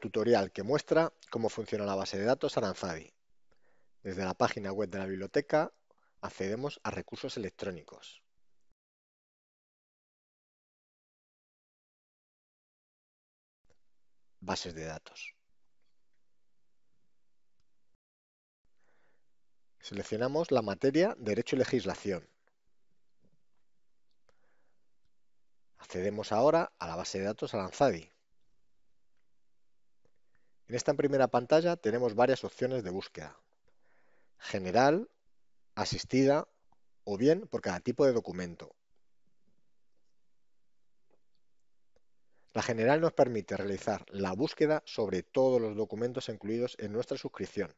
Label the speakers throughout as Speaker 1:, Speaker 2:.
Speaker 1: tutorial que muestra cómo funciona la base de datos Aranzadi. Desde la página web de la biblioteca
Speaker 2: accedemos a recursos electrónicos. Bases de datos. Seleccionamos la
Speaker 1: materia Derecho y Legislación. Accedemos ahora a la base de datos Aranzadi. En esta primera pantalla tenemos varias opciones de búsqueda. General, asistida o bien por cada tipo de documento. La general nos permite realizar la búsqueda sobre todos los documentos incluidos en nuestra suscripción,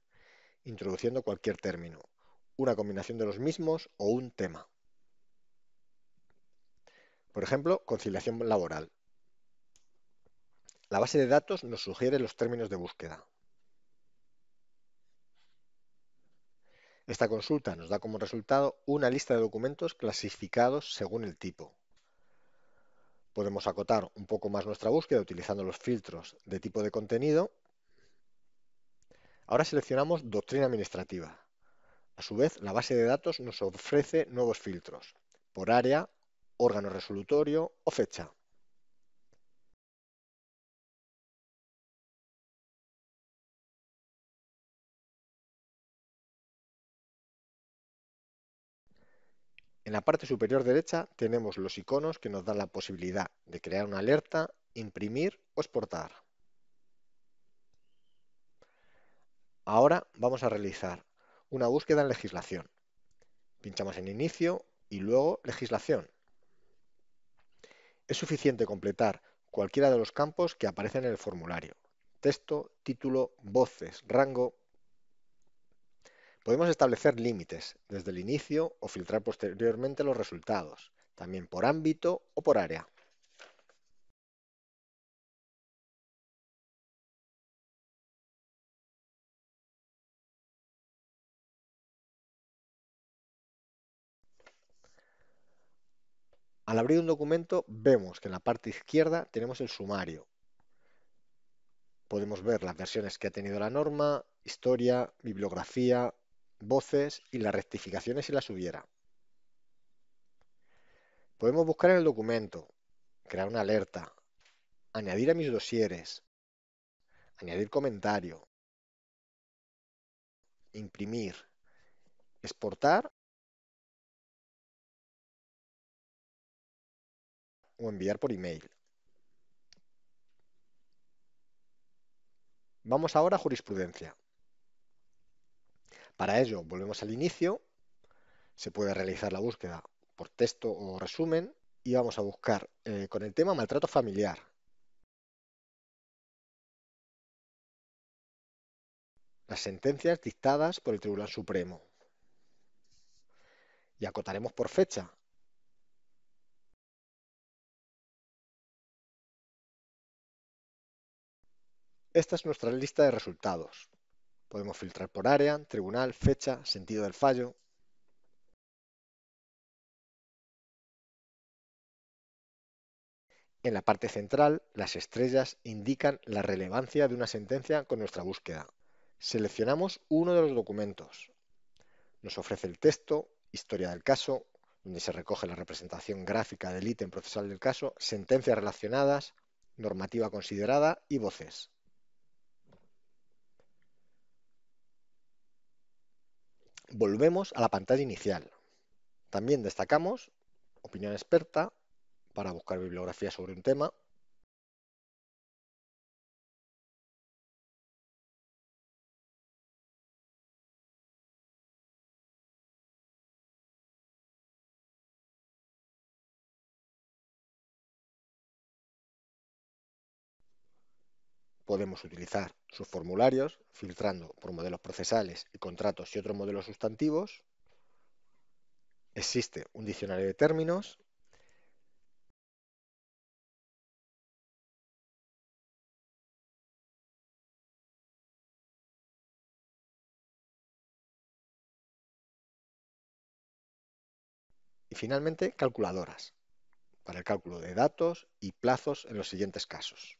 Speaker 1: introduciendo cualquier término, una combinación de los mismos o un tema. Por ejemplo, conciliación laboral. La base de datos nos sugiere los términos de búsqueda. Esta consulta nos da como resultado una lista de documentos clasificados según el tipo. Podemos acotar un poco más nuestra búsqueda utilizando los filtros de tipo de contenido. Ahora seleccionamos doctrina administrativa. A su vez, la base de datos nos ofrece nuevos filtros por área, órgano resolutorio o
Speaker 2: fecha. En la parte superior derecha tenemos los iconos que nos dan la posibilidad
Speaker 1: de crear una alerta, imprimir o exportar. Ahora vamos a realizar una búsqueda en legislación. Pinchamos en inicio y luego legislación. Es suficiente completar cualquiera de los campos que aparecen en el formulario. Texto, título, voces, rango, Podemos establecer límites desde el inicio o filtrar posteriormente los resultados, también por ámbito o por área.
Speaker 2: Al abrir un documento vemos
Speaker 1: que en la parte izquierda tenemos el sumario. Podemos ver las versiones que ha tenido la norma, historia, bibliografía, voces y las rectificaciones si las hubiera. Podemos buscar en el documento, crear una alerta, añadir a mis dosieres, añadir
Speaker 2: comentario, imprimir, exportar o enviar por email.
Speaker 1: Vamos ahora a jurisprudencia. Para ello, volvemos al inicio, se puede realizar la búsqueda por texto o resumen y vamos a buscar eh,
Speaker 3: con el tema maltrato familiar.
Speaker 1: Las sentencias dictadas por el Tribunal Supremo.
Speaker 2: Y acotaremos por fecha. Esta es nuestra lista
Speaker 3: de resultados. Podemos filtrar por área, tribunal, fecha, sentido del fallo.
Speaker 1: En la parte central, las estrellas indican la relevancia de una sentencia con nuestra búsqueda. Seleccionamos uno de los documentos. Nos ofrece el texto, historia del caso, donde se recoge la representación gráfica del ítem procesal del caso, sentencias relacionadas, normativa considerada y voces. volvemos a la pantalla inicial. También destacamos opinión experta para buscar
Speaker 2: bibliografía sobre un tema podemos utilizar sus
Speaker 1: formularios filtrando por modelos procesales y contratos y otros modelos sustantivos.
Speaker 2: Existe un diccionario de términos. Y finalmente, calculadoras, para el cálculo de
Speaker 1: datos y plazos en los siguientes casos.